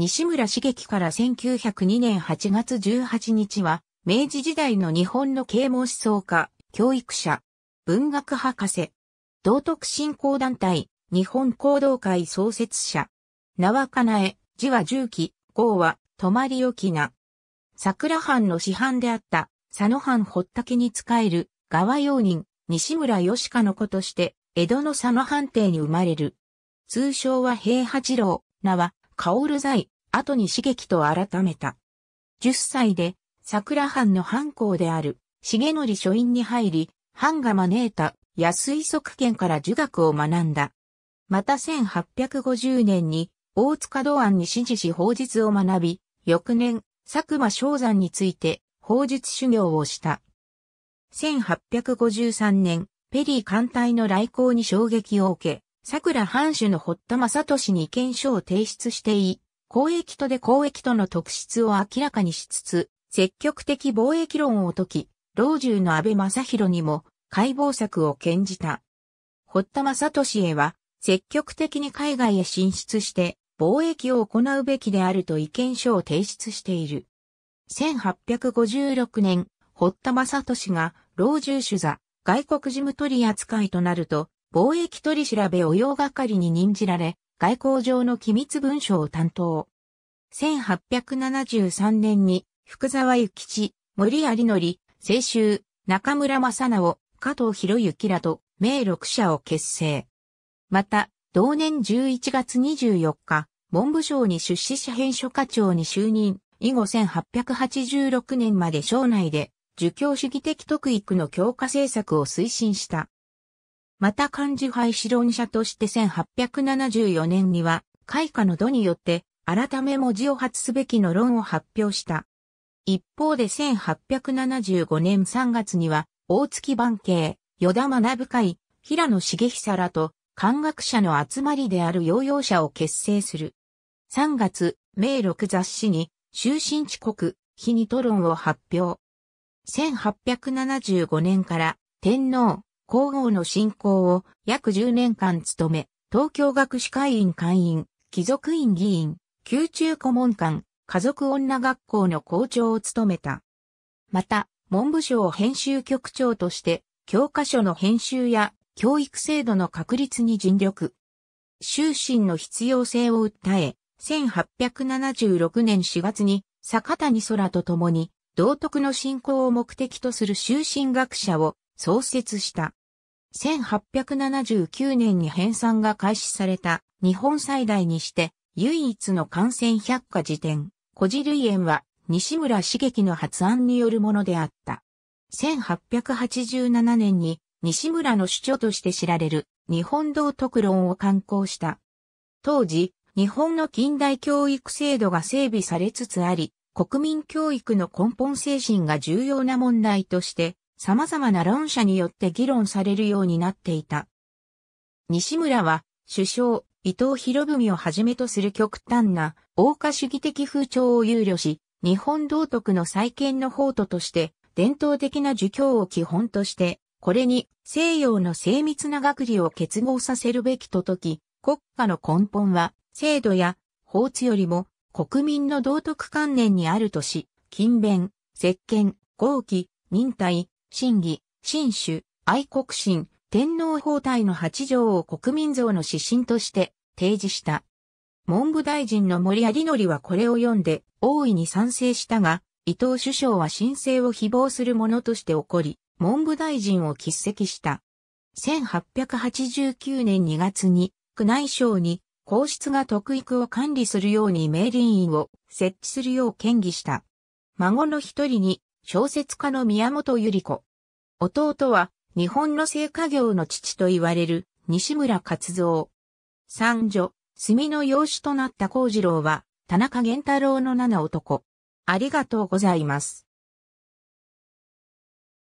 西村茂樹から1902年8月18日は、明治時代の日本の啓蒙思想家、教育者、文学博士、道徳振興団体、日本行動会創設者、はかなえ、字は重機、号は、泊まりよきな。桜藩の師範であった、佐野藩ほったけに仕える、側用人、西村義家の子として、江戸の佐野藩邸に生まれる。通称は平八郎、名は、薫在、後に刺激と改めた。10歳で、桜藩の藩校である、重則書院に入り、藩が招いた安井側権から儒学を学んだ。また1850年に、大塚道案に指示し法術を学び、翌年、佐久間昭山について、法術修行をした。1853年、ペリー艦隊の来航に衝撃を受け、桜藩主の堀田正俊に意見書を提出していい、公益とで公益との特質を明らかにしつつ、積極的貿易論を解き、老中の安倍正弘にも解剖策を献じた。堀田正俊へは、積極的に海外へ進出して貿易を行うべきであると意見書を提出している。1856年、堀田正俊が老中主座外国事務取り扱いとなると、貿易取り調べ応用係に任じられ、外交上の機密文書を担当。1873年に、福沢諭吉、森有則、清州、中村正直、加藤博之らと、名六社を結成。また、同年11月24日、文部省に出資者編書課長に就任、以後1886年まで省内で、儒教主義的特育の強化政策を推進した。また漢字廃止論者として1874年には、開花の度によって、改め文字を発すべきの論を発表した。一方で1875年3月には、大月番慶、与田学会、平野茂久らと、漢学者の集まりである養養者を結成する。3月、明録雑誌に、終身遅刻、日にト論を発表。1875年から、天皇、皇后の信仰を約10年間務め、東京学士会員会員、貴族院議員、宮中顧問官、家族女学校の校長を務めた。また、文部省編集局長として、教科書の編集や教育制度の確立に尽力。終身の必要性を訴え、1876年4月に坂谷空と共に道徳の信仰を目的とする終身学者を創設した。1879年に編纂が開始された日本最大にして唯一の感染百科辞典、古事類園は西村茂樹の発案によるものであった。1887年に西村の主張として知られる日本道徳論を刊行した。当時、日本の近代教育制度が整備されつつあり、国民教育の根本精神が重要な問題として様々な論者によって議論されるようになっていた。西村は、首相、伊藤博文をはじめとする極端な、王家主義的風潮を憂慮し、日本道徳の再建の法都として、伝統的な儒教を基本として、これに西洋の精密な学理を結合させるべきととき、国家の根本は制度や法律よりも国民の道徳観念にあるとし、勤勉、石鹸、合気、忍耐、真偽、真主、愛国心、天皇法体の八条を国民像の指針として提示した。文部大臣の森有則はこれを読んで大いに賛成したが、伊藤首相は申請を誹謗するものとして起こり、文部大臣を欠席した。1889年2月に、宮内省に皇室が特育を管理するように命令院を設置するよう建議した。孫の一人に小説家の宮本百合子。弟は、日本の製菓業の父と言われる、西村勝造。三女、墨の養子となった幸次郎は、田中玄太郎の七男。ありがとうございます。